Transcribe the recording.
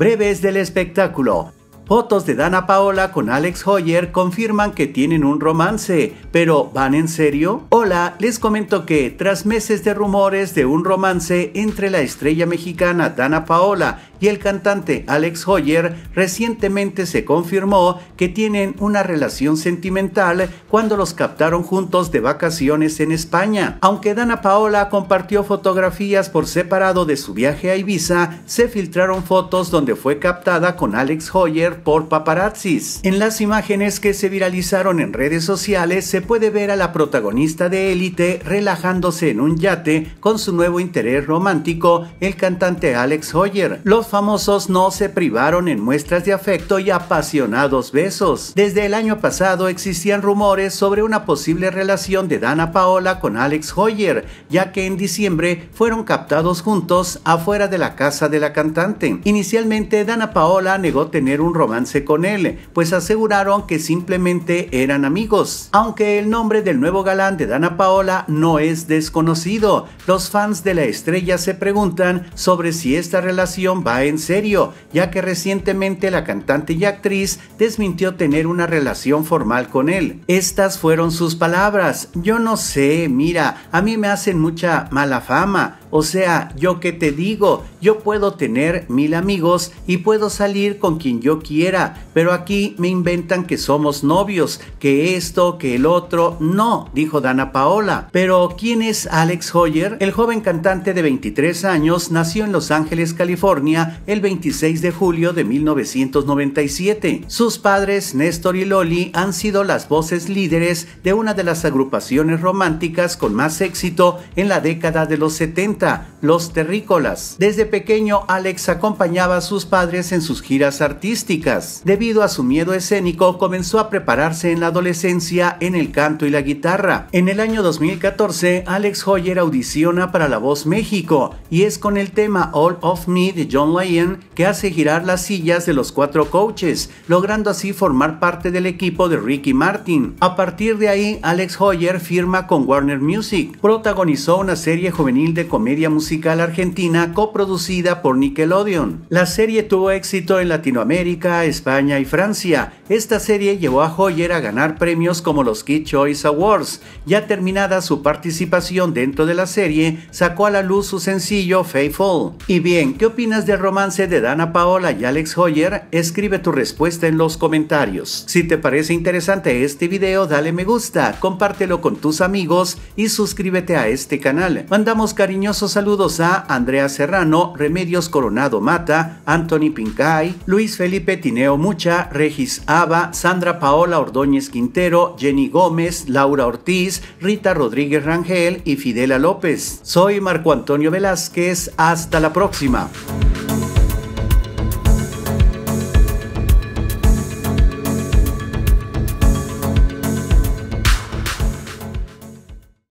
breves del espectáculo. Fotos de Dana Paola con Alex Hoyer confirman que tienen un romance, pero ¿van en serio? Hola, les comento que tras meses de rumores de un romance entre la estrella mexicana Dana Paola y el cantante Alex Hoyer recientemente se confirmó que tienen una relación sentimental cuando los captaron juntos de vacaciones en España. Aunque Dana Paola compartió fotografías por separado de su viaje a Ibiza, se filtraron fotos donde fue captada con Alex Hoyer por paparazzis. En las imágenes que se viralizaron en redes sociales se puede ver a la protagonista de Élite relajándose en un yate con su nuevo interés romántico, el cantante Alex Hoyer. Los famosos no se privaron en muestras de afecto y apasionados besos. Desde el año pasado existían rumores sobre una posible relación de Dana Paola con Alex Hoyer, ya que en diciembre fueron captados juntos afuera de la casa de la cantante. Inicialmente Dana Paola negó tener un romance con él, pues aseguraron que simplemente eran amigos. Aunque el nombre del nuevo galán de Dana Paola no es desconocido, los fans de la estrella se preguntan sobre si esta relación va en serio, ya que recientemente la cantante y actriz desmintió tener una relación formal con él. Estas fueron sus palabras, yo no sé, mira, a mí me hacen mucha mala fama, o sea, yo que te digo, yo puedo tener mil amigos y puedo salir con quien yo quiera, pero aquí me inventan que somos novios, que esto, que el otro, no, dijo Dana Paola. Pero, ¿quién es Alex Hoyer? El joven cantante de 23 años nació en Los Ángeles, California, el 26 de julio de 1997. Sus padres, Néstor y Loli, han sido las voces líderes de una de las agrupaciones románticas con más éxito en la década de los 70 30 tá. los terrícolas. Desde pequeño, Alex acompañaba a sus padres en sus giras artísticas. Debido a su miedo escénico, comenzó a prepararse en la adolescencia en el canto y la guitarra. En el año 2014, Alex Hoyer audiciona para La Voz México y es con el tema All of Me de John Lyon que hace girar las sillas de los cuatro coaches, logrando así formar parte del equipo de Ricky Martin. A partir de ahí, Alex Hoyer firma con Warner Music. Protagonizó una serie juvenil de comedia musical argentina coproducida por Nickelodeon. La serie tuvo éxito en Latinoamérica, España y Francia. Esta serie llevó a Hoyer a ganar premios como los Kid Choice Awards. Ya terminada su participación dentro de la serie, sacó a la luz su sencillo Faithful. Y bien, ¿qué opinas del romance de Dana Paola y Alex Hoyer? Escribe tu respuesta en los comentarios. Si te parece interesante este video, dale me gusta, compártelo con tus amigos y suscríbete a este canal. Mandamos cariñosos saludos Andrea Serrano, Remedios Coronado Mata, Anthony Pincay, Luis Felipe Tineo Mucha, Regis Ava, Sandra Paola Ordóñez Quintero, Jenny Gómez, Laura Ortiz, Rita Rodríguez Rangel y Fidela López. Soy Marco Antonio Velázquez, hasta la próxima.